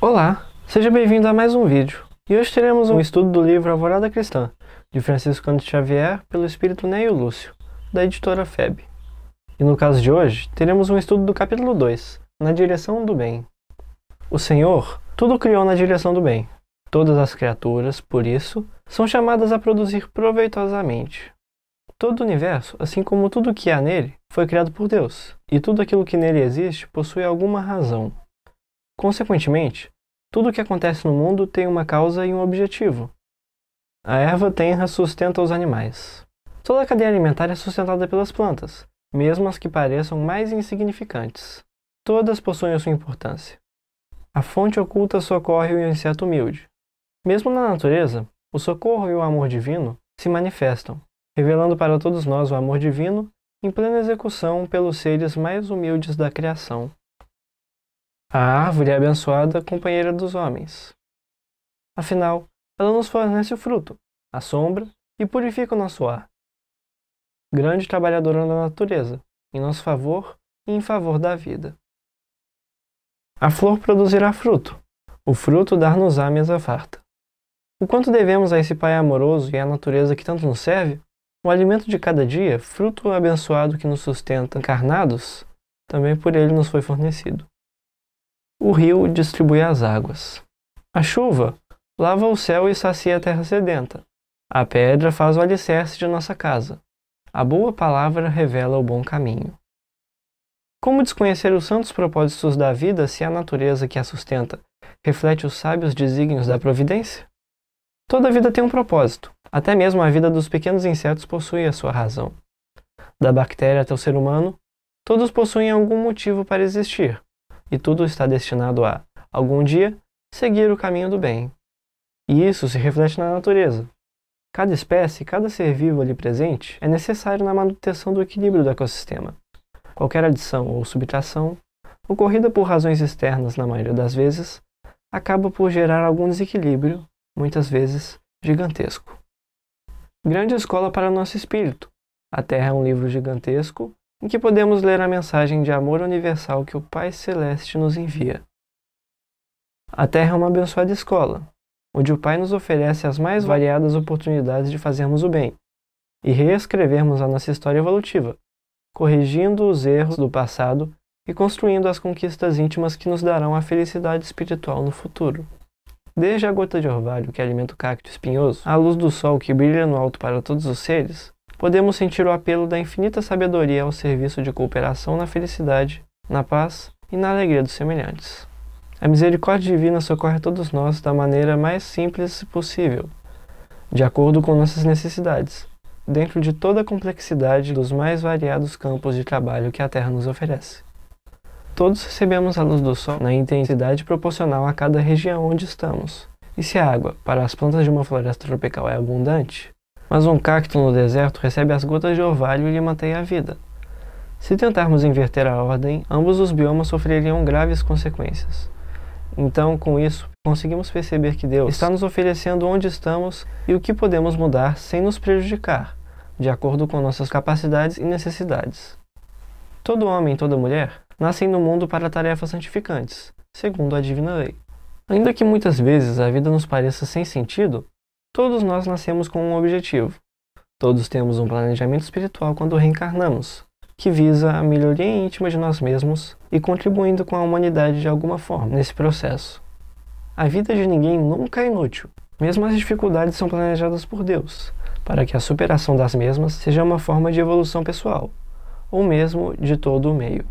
Olá, seja bem-vindo a mais um vídeo. E hoje teremos um estudo do livro Alvorada Cristã, de Francisco Cândido Xavier, pelo espírito Neio Lúcio, da editora FEB. E no caso de hoje, teremos um estudo do capítulo 2, Na Direção do Bem. O Senhor tudo criou na direção do bem. Todas as criaturas, por isso, são chamadas a produzir proveitosamente. Todo o universo, assim como tudo o que há nele, foi criado por Deus, e tudo aquilo que nele existe possui alguma razão. Consequentemente, tudo o que acontece no mundo tem uma causa e um objetivo. A erva tenra sustenta os animais. Toda a cadeia alimentar é sustentada pelas plantas, mesmo as que pareçam mais insignificantes. Todas possuem a sua importância. A fonte oculta socorre o inseto humilde. Mesmo na natureza, o socorro e o amor divino se manifestam, revelando para todos nós o amor divino em plena execução pelos seres mais humildes da criação. A árvore é abençoada, companheira dos homens. Afinal, ela nos fornece o fruto, a sombra e purifica o nosso ar. Grande trabalhadora da natureza, em nosso favor e em favor da vida. A flor produzirá fruto, o fruto dar-nos-á mesa farta. O quanto devemos a esse Pai amoroso e à natureza que tanto nos serve? O alimento de cada dia, fruto abençoado que nos sustenta, encarnados, também por ele nos foi fornecido o rio distribui as águas. A chuva lava o céu e sacia a terra sedenta. A pedra faz o alicerce de nossa casa. A boa palavra revela o bom caminho. Como desconhecer os santos propósitos da vida se a natureza que a sustenta reflete os sábios desígnios da providência? Toda vida tem um propósito, até mesmo a vida dos pequenos insetos possui a sua razão. Da bactéria até o ser humano, todos possuem algum motivo para existir, e tudo está destinado a, algum dia, seguir o caminho do bem. E isso se reflete na natureza. Cada espécie, cada ser vivo ali presente é necessário na manutenção do equilíbrio do ecossistema. Qualquer adição ou subtração, ocorrida por razões externas na maioria das vezes, acaba por gerar algum desequilíbrio, muitas vezes gigantesco. Grande escola para o nosso espírito. A Terra é um livro gigantesco em que podemos ler a mensagem de amor universal que o Pai Celeste nos envia. A Terra é uma abençoada escola, onde o Pai nos oferece as mais variadas oportunidades de fazermos o bem e reescrevermos a nossa história evolutiva, corrigindo os erros do passado e construindo as conquistas íntimas que nos darão a felicidade espiritual no futuro. Desde a gota de orvalho que alimenta o cacto espinhoso, à luz do sol que brilha no alto para todos os seres, podemos sentir o apelo da infinita sabedoria ao serviço de cooperação na felicidade, na paz e na alegria dos semelhantes. A misericórdia divina socorre a todos nós da maneira mais simples possível, de acordo com nossas necessidades, dentro de toda a complexidade dos mais variados campos de trabalho que a Terra nos oferece. Todos recebemos a luz do sol na intensidade proporcional a cada região onde estamos. E se a água para as plantas de uma floresta tropical é abundante, mas um cacto no deserto recebe as gotas de orvalho e lhe mantém a vida. Se tentarmos inverter a ordem, ambos os biomas sofreriam graves consequências. Então, com isso, conseguimos perceber que Deus está nos oferecendo onde estamos e o que podemos mudar sem nos prejudicar, de acordo com nossas capacidades e necessidades. Todo homem e toda mulher nascem no mundo para tarefas santificantes, segundo a divina lei. Ainda que muitas vezes a vida nos pareça sem sentido, Todos nós nascemos com um objetivo. Todos temos um planejamento espiritual quando reencarnamos, que visa a melhoria íntima de nós mesmos e contribuindo com a humanidade de alguma forma nesse processo. A vida de ninguém nunca é inútil. Mesmo as dificuldades são planejadas por Deus, para que a superação das mesmas seja uma forma de evolução pessoal, ou mesmo de todo o meio.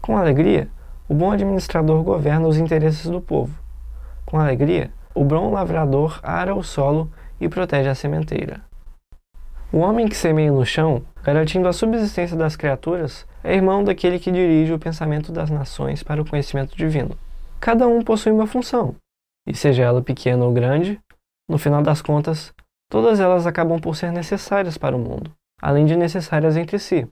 Com alegria, o bom administrador governa os interesses do povo. Com alegria, o brom lavrador ara o solo e protege a sementeira. O homem que semeia no chão, garantindo a subsistência das criaturas, é irmão daquele que dirige o pensamento das nações para o conhecimento divino. Cada um possui uma função, e seja ela pequena ou grande, no final das contas, todas elas acabam por ser necessárias para o mundo, além de necessárias entre si.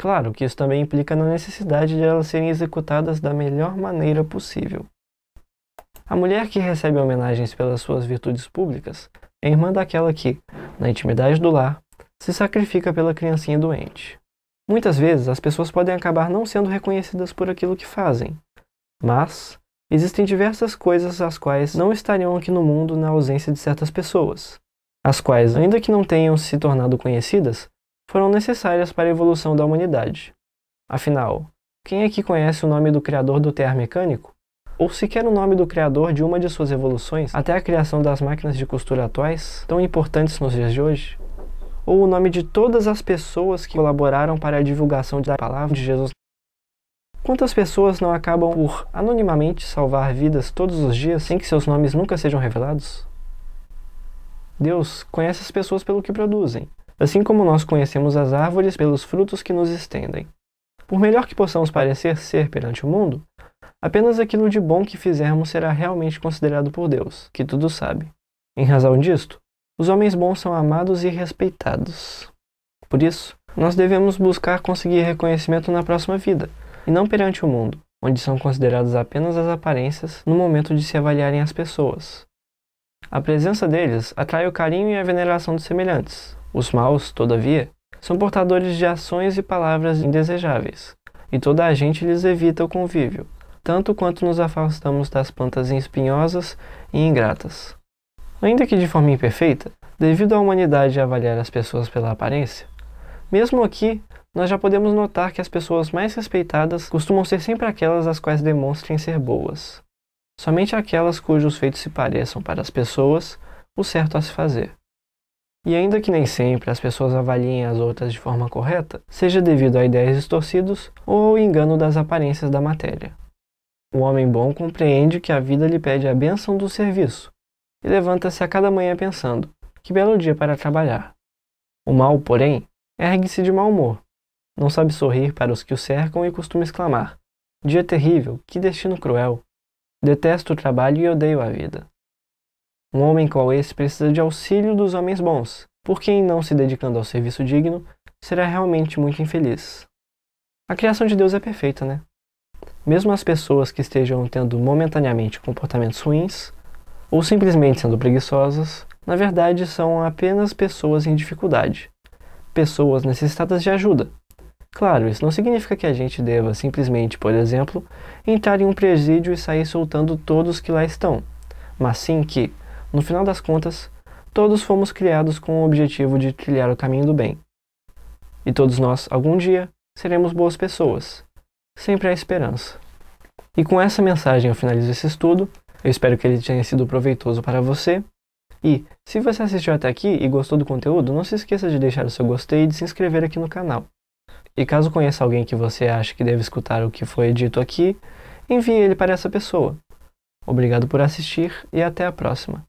Claro que isso também implica na necessidade de elas serem executadas da melhor maneira possível. A mulher que recebe homenagens pelas suas virtudes públicas é irmã daquela que, na intimidade do lar, se sacrifica pela criancinha doente. Muitas vezes as pessoas podem acabar não sendo reconhecidas por aquilo que fazem, mas existem diversas coisas as quais não estariam aqui no mundo na ausência de certas pessoas, as quais, ainda que não tenham se tornado conhecidas, foram necessárias para a evolução da humanidade. Afinal, quem é que conhece o nome do criador do tear mecânico? ou sequer o nome do criador de uma de suas evoluções, até a criação das máquinas de costura atuais, tão importantes nos dias de hoje, ou o nome de todas as pessoas que colaboraram para a divulgação da palavra de Jesus. Quantas pessoas não acabam por anonimamente salvar vidas todos os dias sem que seus nomes nunca sejam revelados? Deus conhece as pessoas pelo que produzem, assim como nós conhecemos as árvores pelos frutos que nos estendem. Por melhor que possamos parecer ser perante o mundo, Apenas aquilo de bom que fizermos será realmente considerado por Deus, que tudo sabe. Em razão disto, os homens bons são amados e respeitados. Por isso, nós devemos buscar conseguir reconhecimento na próxima vida, e não perante o mundo, onde são consideradas apenas as aparências no momento de se avaliarem as pessoas. A presença deles atrai o carinho e a veneração dos semelhantes. Os maus, todavia, são portadores de ações e palavras indesejáveis, e toda a gente lhes evita o convívio, tanto quanto nos afastamos das plantas espinhosas e ingratas. Ainda que de forma imperfeita, devido à humanidade avaliar as pessoas pela aparência, mesmo aqui nós já podemos notar que as pessoas mais respeitadas costumam ser sempre aquelas as quais demonstrem ser boas. Somente aquelas cujos feitos se pareçam para as pessoas o certo a se fazer. E ainda que nem sempre as pessoas avaliem as outras de forma correta, seja devido a ideias distorcidas ou ao engano das aparências da matéria. O homem bom compreende que a vida lhe pede a bênção do serviço e levanta-se a cada manhã pensando: que belo dia para trabalhar. O mal, porém, ergue-se de mau humor, não sabe sorrir para os que o cercam e costuma exclamar: Dia terrível, que destino cruel! Detesto o trabalho e odeio a vida. Um homem qual esse precisa de auxílio dos homens bons, porque em não se dedicando ao serviço digno, será realmente muito infeliz. A criação de Deus é perfeita, né? mesmo as pessoas que estejam tendo momentaneamente comportamentos ruins, ou simplesmente sendo preguiçosas, na verdade são apenas pessoas em dificuldade, pessoas necessitadas de ajuda. Claro, isso não significa que a gente deva simplesmente, por exemplo, entrar em um presídio e sair soltando todos que lá estão, mas sim que, no final das contas, todos fomos criados com o objetivo de trilhar o caminho do bem. E todos nós, algum dia, seremos boas pessoas, sempre há esperança. E com essa mensagem eu finalizo esse estudo. Eu espero que ele tenha sido proveitoso para você. E, se você assistiu até aqui e gostou do conteúdo, não se esqueça de deixar o seu gostei e de se inscrever aqui no canal. E caso conheça alguém que você acha que deve escutar o que foi dito aqui, envie ele para essa pessoa. Obrigado por assistir e até a próxima.